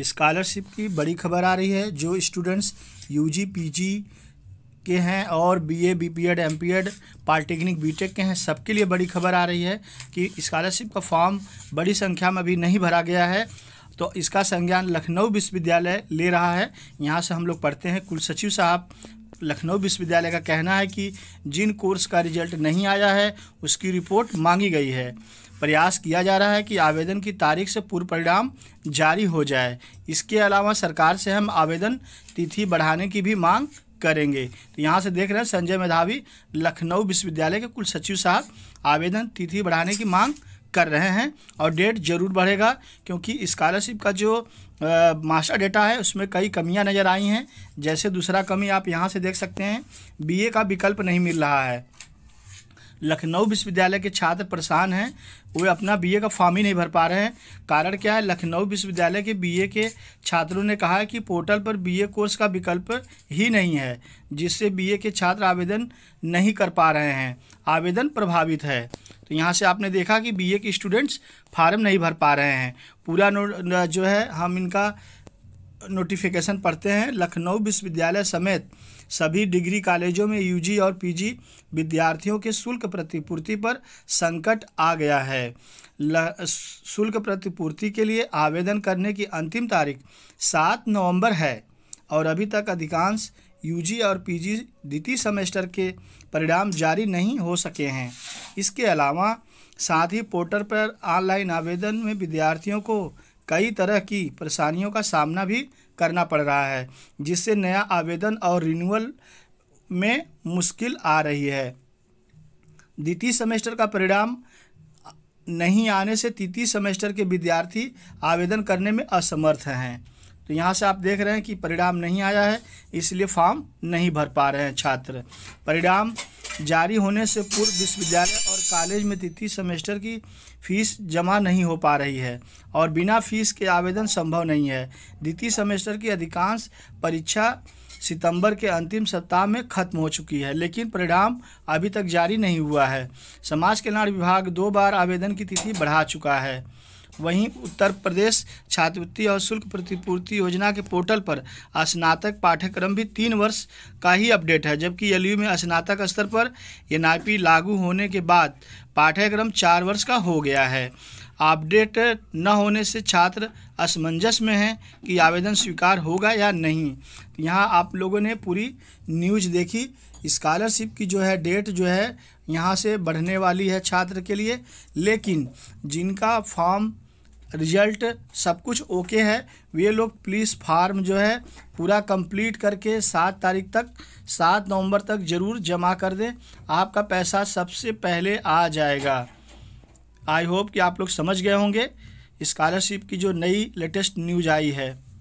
scholarship की बड़ी खबर आ रही है जो स्टूडेंट्स यूजी पीजी के हैं और BA BPEd MPEd polytechnic BTech के हैं सबके लिए बड़ी खबर आ रही है कि स्कॉलरशिप का फॉर्म बड़ी संख्या में अभी नहीं भरा गया है तो इसका संज्ञान लखनऊ विश्वविद्यालय ले रहा है यहाँ से हम लोग पढ़ते हैं कुल सचिव साहब लखनऊ विश्वविद्यालय का कहना है कि जिन कोर्स का रिजल्ट नहीं आया है उसकी रिपोर्ट मांगी गई है प्रयास किया जा रहा है कि आवेदन की तारीख से पूर्व परिणाम जारी हो जाए इसके अलावा सरकार से हम आवेदन तिथि बढ़ाने की भी मांग करेंगे तो यहाँ से देख रहे हैं संजय मेधावी लखनऊ विश्वविद्यालय के कुल सचिव साहब आवेदन तिथि बढ़ाने की मांग कर रहे हैं और डेट ज़रूर बढ़ेगा क्योंकि स्कॉलरशिप का जो मास्टर डेटा है उसमें कई कमियां नज़र आई हैं जैसे दूसरा कमी आप यहां से देख सकते हैं बीए का विकल्प नहीं मिल रहा है लखनऊ विश्वविद्यालय के छात्र परेशान हैं वे अपना बीए का फॉर्म ही नहीं भर पा रहे हैं कारण क्या है लखनऊ विश्वविद्यालय के बीए के छात्रों ने कहा है कि पोर्टल पर बीए कोर्स का विकल्प ही नहीं है जिससे बीए के छात्र आवेदन नहीं कर पा रहे हैं आवेदन प्रभावित है तो यहाँ से आपने देखा कि बी के स्टूडेंट्स फार्म नहीं भर पा रहे हैं पूरा जो है हम इनका नोटिफिकेशन पढ़ते हैं लखनऊ विश्वविद्यालय समेत सभी डिग्री कॉलेजों में यूजी और पीजी विद्यार्थियों के शुल्क प्रतिपूर्ति पर संकट आ गया है शुल्क प्रतिपूर्ति के लिए आवेदन करने की अंतिम तारीख सात नवंबर है और अभी तक अधिकांश यूजी और पीजी द्वितीय सेमेस्टर के परिणाम जारी नहीं हो सके हैं इसके अलावा साथ ही पोर्टल पर ऑनलाइन आवेदन में विद्यार्थियों को कई तरह की परेशानियों का सामना भी करना पड़ रहा है जिससे नया आवेदन और रिन्यूअल में मुश्किल आ रही है द्वितीय सेमेस्टर का परिणाम नहीं आने से तृतीय सेमेस्टर के विद्यार्थी आवेदन करने में असमर्थ हैं तो यहाँ से आप देख रहे हैं कि परिणाम नहीं आया है इसलिए फॉर्म नहीं भर पा रहे हैं छात्र परिणाम जारी होने से पूर्व विश्वविद्यालय और कॉलेज में तृतीय सेमेस्टर की फ़ीस जमा नहीं हो पा रही है और बिना फीस के आवेदन संभव नहीं है द्वितीय सेमेस्टर की अधिकांश परीक्षा सितंबर के अंतिम सप्ताह में खत्म हो चुकी है लेकिन परिणाम अभी तक जारी नहीं हुआ है समाज कल्याण विभाग दो बार आवेदन की तिथि बढ़ा चुका है वहीं उत्तर प्रदेश छात्रवृत्ति और शुल्क प्रतिपूर्ति योजना के पोर्टल पर स्नातक पाठ्यक्रम भी तीन वर्ष का ही अपडेट है जबकि एल में स्नातक स्तर पर एन लागू होने के बाद पाठ्यक्रम चार वर्ष का हो गया है अपडेट न होने से छात्र असमंजस में हैं कि आवेदन स्वीकार होगा या नहीं यहाँ आप लोगों ने पूरी न्यूज देखी स्कॉलरशिप की जो है डेट जो है यहाँ से बढ़ने वाली है छात्र के लिए लेकिन जिनका फॉर्म रिजल्ट सब कुछ ओके है वे लोग प्लीज़ फार्म जो है पूरा कंप्लीट करके सात तारीख तक सात नवंबर तक ज़रूर जमा कर दें आपका पैसा सबसे पहले आ जाएगा आई होप कि आप लोग समझ गए होंगे स्कॉलरशिप की जो नई लेटेस्ट न्यूज आई है